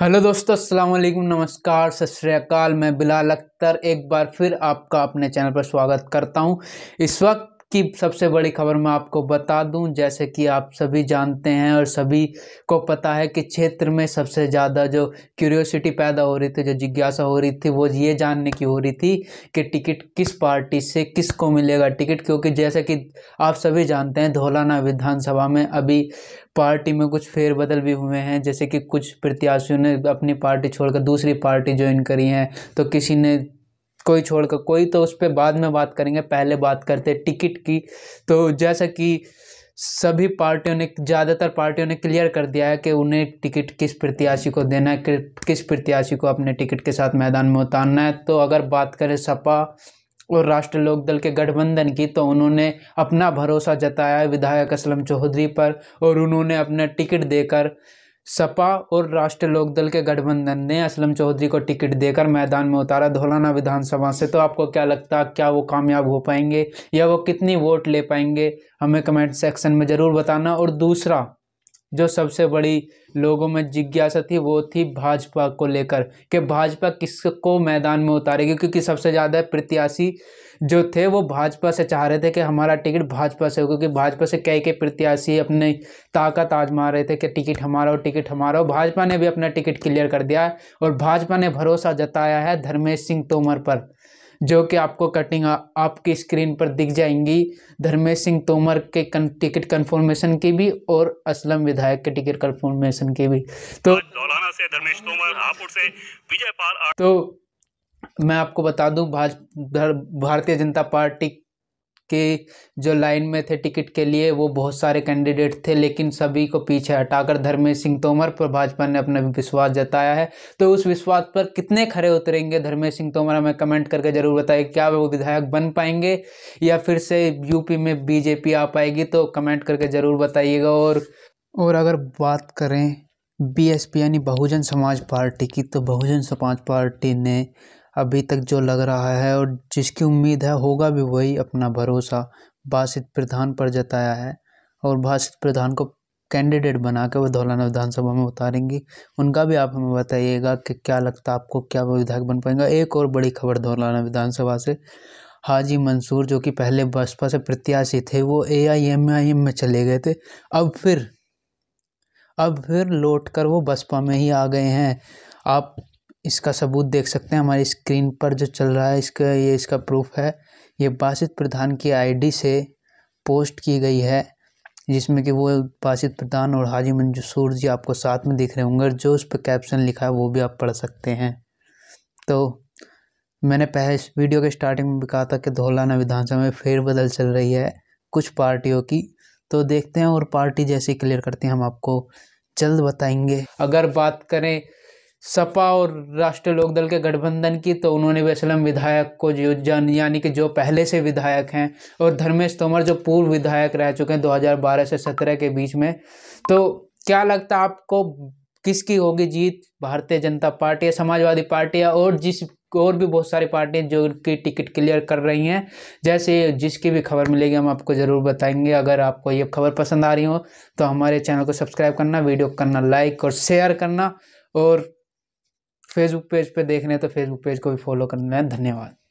hello दोस्तों अस्सलाम वालेकुम नमस्कार सत मैं बिलाल अख्तर एक बार फिर आपका अपने चैनल पर स्वागत करता हूं इस वक्त की सबसे बड़ी खबर मैं आपको बता दूं जैसे कि आप सभी जानते हैं और सभी को पता है कि क्षेत्र में सबसे ज़्यादा जो क्यूरियोसिटी पैदा हो रही थी जो जिज्ञासा हो रही थी वो ये जानने की हो रही थी कि टिकट किस पार्टी से किस को मिलेगा टिकट क्योंकि जैसे कि आप सभी जानते हैं धोलाना विधानसभा में अभी पार्टी में कुछ फेरबदल भी हुए हैं जैसे कि कुछ प्रत्याशियों ने अपनी पार्टी छोड़कर दूसरी पार्टी ज्वाइन करी है तो किसी ने कोई छोड़कर कोई तो उस पर बाद में बात करेंगे पहले बात करते टिकट की तो जैसा कि सभी पार्टियों ने ज़्यादातर पार्टियों ने क्लियर कर दिया है कि उन्हें टिकट किस प्रत्याशी को देना है किस प्रत्याशी को अपने टिकट के साथ मैदान में उतारना है तो अगर बात करें सपा और राष्ट्रीय लोक दल के गठबंधन की तो उन्होंने अपना भरोसा जताया विधायक असलम चौधरी पर और उन्होंने अपना टिकट देकर सपा और राष्ट्रीय लोकदल के गठबंधन ने असलम चौधरी को टिकट देकर मैदान में उतारा धोलाना विधानसभा से तो आपको क्या लगता है क्या वो कामयाब हो पाएंगे या वो कितनी वोट ले पाएंगे हमें कमेंट सेक्शन में ज़रूर बताना और दूसरा जो सबसे बड़ी लोगों में जिज्ञासा थी वो थी भाजपा को लेकर कि भाजपा किसको मैदान में उतारेगी क्योंकि सबसे ज़्यादा प्रत्याशी जो थे वो भाजपा से चाह रहे थे कि हमारा टिकट भाजपा से हो क्योंकि भाजपा से कई कई प्रत्याशी अपनी ताकत आजमा रहे थे कि टिकट हमारा हो टिकट हमारा हो भाजपा ने भी अपना टिकट क्लियर कर दिया है और भाजपा ने भरोसा जताया है धर्मेश सिंह तोमर पर जो कि आपको कटिंग आ, आपकी स्क्रीन पर दिख जाएंगी धर्मेश सिंह तोमर के कन, टिकट कन्फर्मेशन की भी और असलम विधायक के टिकट कन्फर्मेशन की भी तो से धर्मेश तोमर हापुड़ से विजय पाल तो मैं आपको बता दूं भाज भारतीय जनता पार्टी के जो लाइन में थे टिकट के लिए वो बहुत सारे कैंडिडेट थे लेकिन सभी को पीछे हटाकर धर्मेंद्र सिंह तोमर पर भाजपा ने अपना विश्वास जताया है तो उस विश्वास पर कितने खड़े उतरेंगे धर्मेंद्र सिंह तोमर हमें कमेंट करके ज़रूर बताइए क्या वो विधायक बन पाएंगे या फिर से यूपी में बीजेपी आ पाएगी तो कमेंट करके ज़रूर बताइएगा और और अगर बात करें बी यानी बहुजन समाज पार्टी की तो बहुजन समाज पार्टी ने अभी तक जो लग रहा है और जिसकी उम्मीद है होगा भी वही अपना भरोसा भाषित प्रधान पर जताया है और भाषित प्रधान को कैंडिडेट बना के वो धौलाना विधानसभा में उतारेंगी उनका भी आप हमें बताइएगा कि क्या लगता है आपको क्या वो विधायक बन पाएंगे एक और बड़ी खबर धौलाना विधानसभा से हाजी मंसूर जो कि पहले बसपा से प्रत्याशी थे वो ए आई एम आई एम में चले गए थे अब फिर अब फिर लौट कर वो बसपा में ही आ गए हैं आप इसका सबूत देख सकते हैं हमारी स्क्रीन पर जो चल रहा है इसका ये इसका प्रूफ है ये बासित प्रधान की आईडी से पोस्ट की गई है जिसमें कि वो बासित प्रधान और हाजी मंजूसूर जी आपको साथ में दिख रहे होंगे जो उस पर कैप्शन लिखा है वो भी आप पढ़ सकते हैं तो मैंने पहले इस वीडियो के स्टार्टिंग में भी कहा था कि धोलाना विधानसभा में फेरबदल चल रही है कुछ पार्टियों की तो देखते हैं और पार्टी जैसे क्लियर करते हैं हम आपको जल्द बताएंगे अगर बात करें सपा और राष्ट्रीय लोकदल के गठबंधन की तो उन्होंने वैसलम विधायक को जो जन यानी कि जो पहले से विधायक हैं और धर्मेश तोमर जो पूर्व विधायक रह चुके हैं 2012 से 17 के बीच में तो क्या लगता है आपको किसकी होगी जीत भारतीय जनता पार्टी या समाजवादी पार्टी या और जिस और भी बहुत सारी पार्टियाँ जो उनकी टिकट क्लियर कर रही हैं जैसे जिसकी भी खबर मिलेगी हम आपको ज़रूर बताएंगे अगर आपको ये खबर पसंद आ रही हो तो हमारे चैनल को सब्सक्राइब करना वीडियो करना लाइक और शेयर करना और फेसबुक पेज पे देख रहे हैं तो फेसबुक पेज को भी फॉलो करना है धन्यवाद